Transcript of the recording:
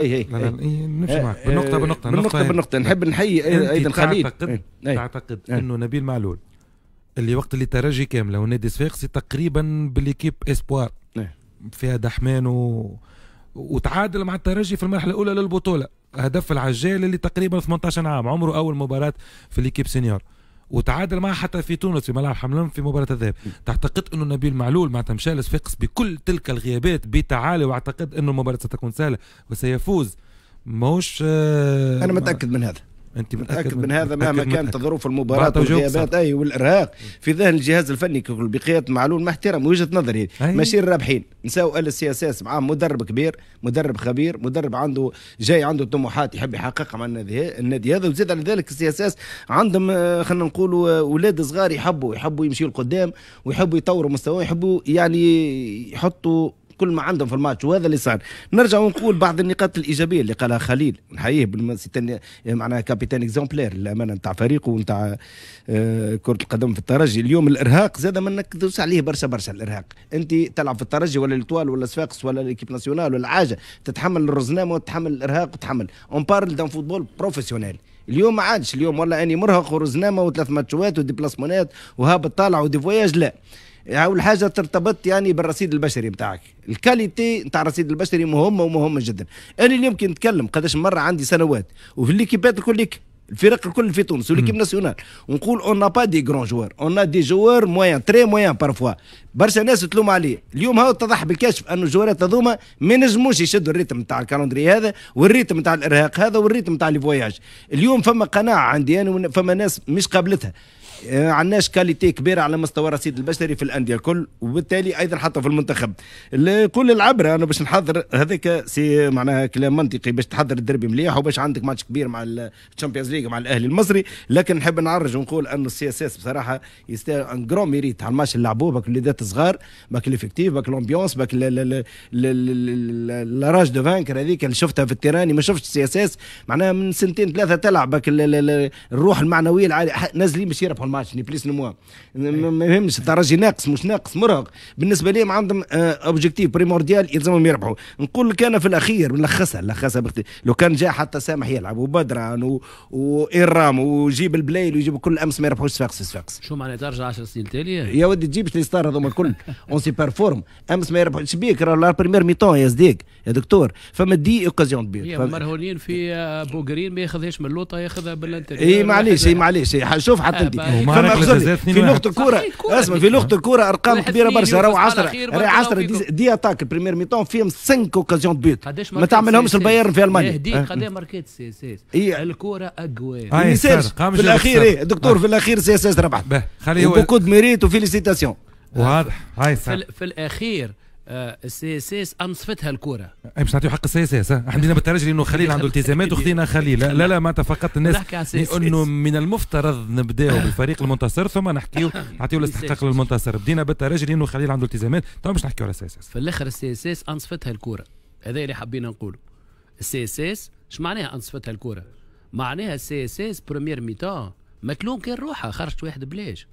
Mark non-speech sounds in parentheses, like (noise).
اي اي إيه. إيه، نمشي معك بالنقطة آه، بالنقطة بالنقطة بالنقطة نحب نحيي ايضا خليل تعتقد إيه، تعتقد انه نبيل معلول اللي وقت اللي ترجي كاملة ونادي صفاقسي تقريبا باليكيب اسبوار فيها دحمان و... وتعادل مع الترجي في المرحلة الأولى للبطولة هدف العجال اللي تقريبا 18 عام عمره أول مباراة في اليكيب سينيور وتعادل معها حتى في تونس في ملعب حملان في مباراه الذهب تعتقد انه نبيل معلول مع تمشالس فاقس بكل تلك الغيابات بتعالي واعتقد انه المباراه ستكون سهله وسيفوز ماهوش آه، انا متاكد من هذا انت متاكد من, من هذا مهما كانت ظروف المباراه والغيابات اي والارهاق في ذهن الجهاز الفني ككل بقياده معلول مع احترم وجهه نظري ماشي الرابحين نساو ال سي اس اس معاه مدرب كبير مدرب خبير مدرب عنده جاي عنده طموحات يحب يحققها مع النادي النادي هذا وزاد على ذلك السي اس اس عندهم آه، خلينا نقولوا اولاد آه، صغار يحبوا يحبوا يمشيوا لقدام ويحبوا يطوروا مستواهم يحبوا يعني يحطوا كل ما عندهم في الماتش وهذا اللي صار نرجع ونقول بعض النقاط الايجابيه اللي قالها خليل نحييه معناها كابيتان اكزومبلير للامانه نتاع فريقه ونتاع آه، كره القدم في الترجي اليوم الارهاق زاد ما نكدوش عليه برشا برشا الارهاق انت تلعب في الترجي ولا الاطوال ولا صفاقس ولا ليكيب ناسيونال ولا حاجه تتحمل الرزنامه وتتحمل الارهاق وتتحمل اون بارل دان فوتبول بروفيسيونيل اليوم ما عادش اليوم والله اني مرهق ورزنامه وثلاث ماتشوات وديبلاسمونات وهابط طالع ودي فواياج لا أول حاجة ترتبط يعني بالرصيد البشري بتاعك الكاليتي نتاع الرصيد البشري مهمة ومهمة جدا أنا اليوم يمكن نتكلم قداش مرة عندي سنوات وفي ليكيبات الكل الفرق الكل في تونس وليكيب ناسيونال ونقول اون با دي جرون جوار اون دي جوار موان تري موان بارفوا برشا ناس تلوم عليه اليوم هاو اتضح بالكشف انه الجوارات هذوما ما نجموش يشدوا الريتم نتاع الكالندري هذا والريتم نتاع الارهاق هذا والريتم نتاع لي فواياج اليوم فما قناعه عندي انا يعني فما ناس مش قابلتها آه، عندناش كاليتي كبيره على مستوى الرصيد البشري في الانديه الكل وبالتالي ايضا حتى في المنتخب كل العبره انا باش نحضر هذاك سي معناها كلام منطقي باش تحضر الدربي مليح وباش عندك ماتش كبير مع الشامبيونز ليغ مع الاهلي المصري لكن نحب نعرج ونقول انه السي اس اس بصراحه يستاهل ان كرون ميريت على الماتش اللي لعبوه باك وليدات صغار باك ليفيكتيف باك لومبيونس باك لاراج دو فانكر هذيك اللي شفتها في التيراني ما شفتش السي اس اس معناها من سنتين ثلاثه تلعب باك الروح المعنويه العاليه نازلين باش يربحوا يروحوا الماتش ني بليس نموا ما يهمش الدرجي ناقص مش ناقص مرهق بالنسبه لهم عندهم اوبجيكتيف آه، بريمورديال يلزمهم يربحوا نقول لك انا في الاخير نلخصها نلخصها لو كان جاء حتى سامح يلعب وبدران وإرام ويجيب البلايل ويجيب كل امس ما يربحوش صفاقس في صفاقس شو معناها ترجع 10 سنين تاليه يا ودي تجيب لي ستار هذوما الكل اون سي بيرفورم امس ما يربحوش بيك راه لا بريمير ميتون يا صديق يا دكتور فما دي اوكازيون بيك مرهونين في آه، بوغرين ما ياخذهاش من اللوطه ياخذها بالانتر اي معليش اي معليش شوف حتى انت آه، في لغه الكره اسمع في لغه الكره ارقام كبيره برشا راهو 10 10 دي اتاك البريمير ميتون فيهم 5 اوكازيون بيوت ما تعملهمش البايرن في المانيا هذيك إيه، قد أه. ماركات سي اس إيه. اس الكره اقوى في آه، الاخير إيه، دكتور آه. في الاخير سي اس اس ربح خليه بوكو دو ميريت وفيليسيتاسيون واضح هاي في الاخير السي آه، اس اس انصفتها الكره باش نعطيو حق السي اس اس احنا بالترجي انه خليل عنده التزامات (laughs) وخذينا خليل لا لا معناتها فقط الناس انه من المفترض نبداو (laughs) بالفريق المنتصر ثم نحكيو (laughs) نعطيو الاستحقاق للمنتصر بدينا بالترجي انه خليل عنده التزامات تو باش نحكيو على السي اس اس في الاخر السي اس اس انصفتها الكره هذا اللي حبينا نقوله السي اس اس اش معناها انصفتها الكره معناها السي اس اس بروميير ميتون مكلوم كان روحها خرجت واحد بلاش